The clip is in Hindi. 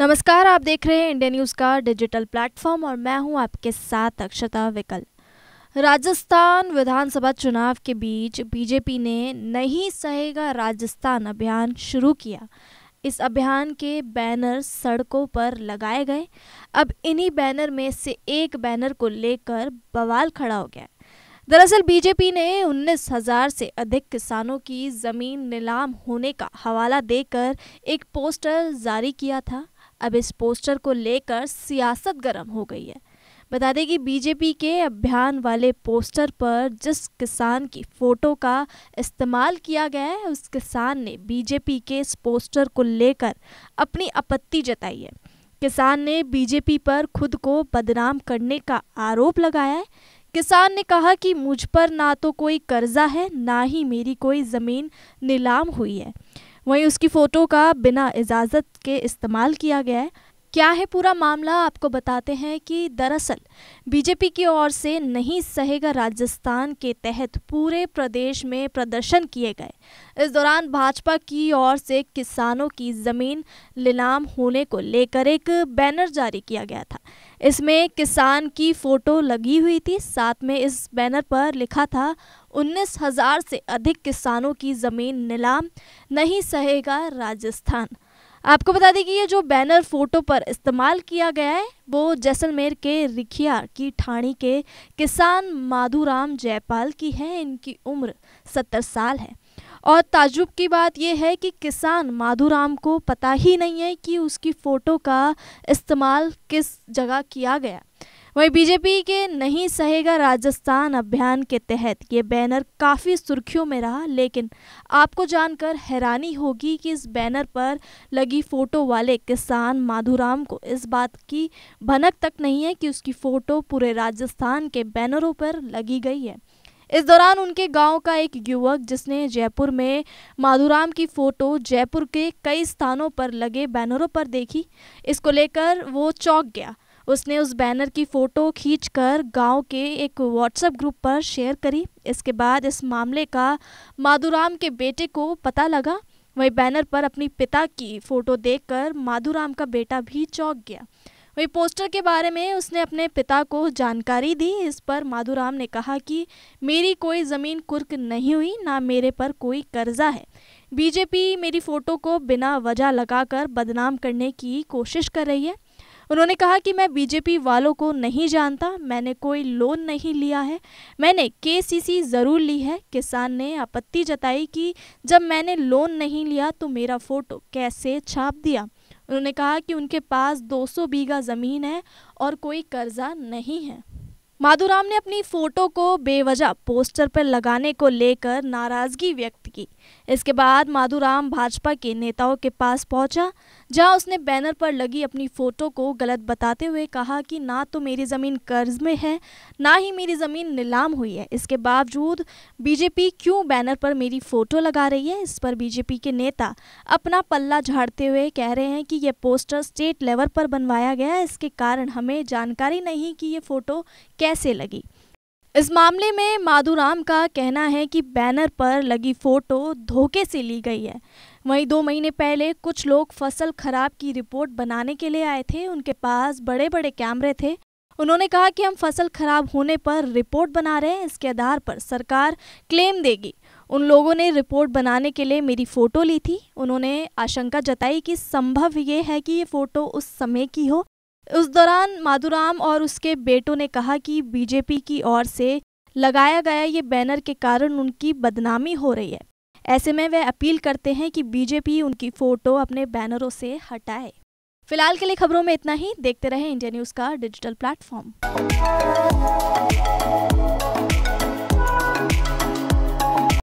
नमस्कार आप देख रहे हैं इंडिया न्यूज़ का डिजिटल प्लेटफॉर्म और मैं हूं आपके साथ अक्षता विकल राजस्थान विधानसभा चुनाव के बीच बीजेपी ने नहीं सहेगा राजस्थान अभियान शुरू किया इस अभियान के बैनर सड़कों पर लगाए गए अब इन्हीं बैनर में से एक बैनर को लेकर बवाल खड़ा हो गया दरअसल बीजेपी ने उन्नीस हजार से अधिक किसानों की जमीन नीलाम होने का हवाला देकर एक पोस्टर जारी किया था अब इस पोस्टर को लेकर सियासत गर्म हो गई है बता दें कि बीजेपी के अभियान वाले पोस्टर पर जिस किसान की फ़ोटो का इस्तेमाल किया गया है उस किसान ने बीजेपी के इस पोस्टर को लेकर अपनी आपत्ति जताई है किसान ने बीजेपी पर खुद को बदनाम करने का आरोप लगाया है किसान ने कहा कि मुझ पर ना तो कोई कर्जा है ना ही मेरी कोई ज़मीन नीलाम हुई है वहीं उसकी फ़ोटो का बिना इजाज़त के इस्तेमाल किया गया है क्या है पूरा मामला आपको बताते हैं कि दरअसल बीजेपी की ओर से नहीं सहेगा राजस्थान के तहत पूरे प्रदेश में प्रदर्शन किए गए इस दौरान भाजपा की ओर से किसानों की ज़मीन नीलाम होने को लेकर एक बैनर जारी किया गया था इसमें किसान की फ़ोटो लगी हुई थी साथ में इस बैनर पर लिखा था उन्नीस हज़ार से अधिक किसानों की ज़मीन नीलाम नहीं सहेगा राजस्थान आपको बता दें कि ये जो बैनर फोटो पर इस्तेमाल किया गया है वो जैसलमेर के रिखिया की ठाणी के किसान माधुराम जयपाल की है इनकी उम्र सत्तर साल है और ताजुब की बात यह है कि किसान माधुराम को पता ही नहीं है कि उसकी फ़ोटो का इस्तेमाल किस जगह किया गया वहीं बीजेपी के नहीं सहेगा राजस्थान अभियान के तहत ये बैनर काफ़ी सुर्खियों में रहा लेकिन आपको जानकर हैरानी होगी कि इस बैनर पर लगी फ़ोटो वाले किसान माधुराम को इस बात की भनक तक नहीं है कि उसकी फ़ोटो पूरे राजस्थान के बैनरों पर लगी गई है इस दौरान उनके गांव का एक युवक जिसने जयपुर में माधुराम की फ़ोटो जयपुर के कई स्थानों पर लगे बैनरों पर देखी इसको लेकर वो चौंक गया उसने उस बैनर की फ़ोटो खींचकर गांव के एक व्हाट्सएप ग्रुप पर शेयर करी इसके बाद इस मामले का माधुराम के बेटे को पता लगा वही बैनर पर अपनी पिता की फ़ोटो देखकर माधुराम का बेटा भी चौंक गया वही पोस्टर के बारे में उसने अपने पिता को जानकारी दी इस पर माधुराम ने कहा कि मेरी कोई ज़मीन कुर्क नहीं हुई ना मेरे पर कोई कर्जा है बीजेपी मेरी फ़ोटो को बिना वजह लगाकर बदनाम करने की कोशिश कर रही है उन्होंने कहा कि मैं बीजेपी वालों को नहीं जानता मैंने कोई लोन नहीं लिया है मैंने केसीसी ज़रूर ली है किसान ने आपत्ति जताई कि जब मैंने लोन नहीं लिया तो मेरा फ़ोटो कैसे छाप दिया उन्होंने कहा कि उनके पास 200 बीघा ज़मीन है और कोई कर्जा नहीं है माधुराम ने अपनी फोटो को बेवजह पोस्टर पर लगाने को लेकर नाराजगी व्यक्त की इसके बाद माधुराम भाजपा के नेताओं के पास पहुंचा जहां उसने बैनर पर लगी अपनी फ़ोटो को गलत बताते हुए कहा कि ना तो मेरी ज़मीन कर्ज में है ना ही मेरी ज़मीन नीलाम हुई है इसके बावजूद बीजेपी क्यों बैनर पर मेरी फ़ोटो लगा रही है इस पर बीजेपी के नेता अपना पल्ला झाड़ते हुए कह रहे हैं कि यह पोस्टर स्टेट लेवल पर बनवाया गया है इसके कारण हमें जानकारी नहीं कि ये फ़ोटो कैसे लगी इस मामले में माधुराम का कहना है कि बैनर पर लगी फ़ोटो धोखे से ली गई है वहीं दो महीने पहले कुछ लोग फसल खराब की रिपोर्ट बनाने के लिए आए थे उनके पास बड़े बड़े कैमरे थे उन्होंने कहा कि हम फसल खराब होने पर रिपोर्ट बना रहे हैं इसके आधार पर सरकार क्लेम देगी उन लोगों ने रिपोर्ट बनाने के लिए मेरी फ़ोटो ली थी उन्होंने आशंका जताई कि संभव ये है कि ये फ़ोटो उस समय की हो उस दौरान माधुराम और उसके बेटों ने कहा कि बीजेपी की ओर से लगाया गया ये बैनर के कारण उनकी बदनामी हो रही है ऐसे में वे अपील करते हैं कि बीजेपी उनकी फोटो अपने बैनरों से हटाए फिलहाल के लिए खबरों में इतना ही देखते रहे इंडिया न्यूज का डिजिटल प्लेटफॉर्म